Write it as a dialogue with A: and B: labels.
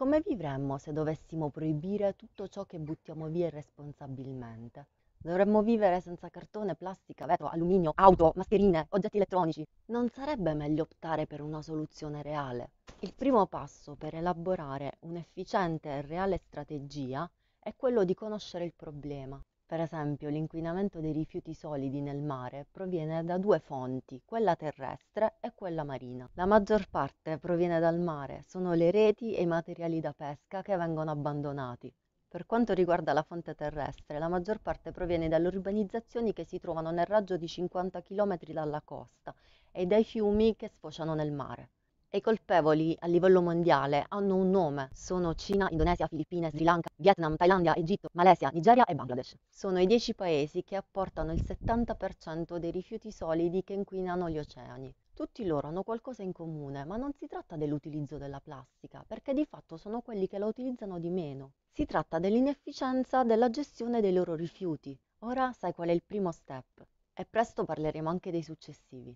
A: Come vivremmo se dovessimo proibire tutto ciò che buttiamo via irresponsabilmente? Dovremmo vivere senza cartone, plastica, vetro, alluminio, auto, mascherine, oggetti elettronici. Non sarebbe meglio optare per una soluzione reale? Il primo passo per elaborare un'efficiente e reale strategia è quello di conoscere il problema per esempio, l'inquinamento dei rifiuti solidi nel mare proviene da due fonti, quella terrestre e quella marina. La maggior parte proviene dal mare, sono le reti e i materiali da pesca che vengono abbandonati. Per quanto riguarda la fonte terrestre, la maggior parte proviene dalle urbanizzazioni che si trovano nel raggio di 50 km dalla costa e dai fiumi che sfociano nel mare e i colpevoli a livello mondiale hanno un nome. Sono Cina, Indonesia, Filippine, Sri Lanka, Vietnam, Thailandia, Egitto, Malesia, Nigeria e Bangladesh. Sono i dieci paesi che apportano il 70% dei rifiuti solidi che inquinano gli oceani. Tutti loro hanno qualcosa in comune, ma non si tratta dell'utilizzo della plastica, perché di fatto sono quelli che la utilizzano di meno. Si tratta dell'inefficienza della gestione dei loro rifiuti. Ora sai qual è il primo step e presto parleremo anche dei successivi.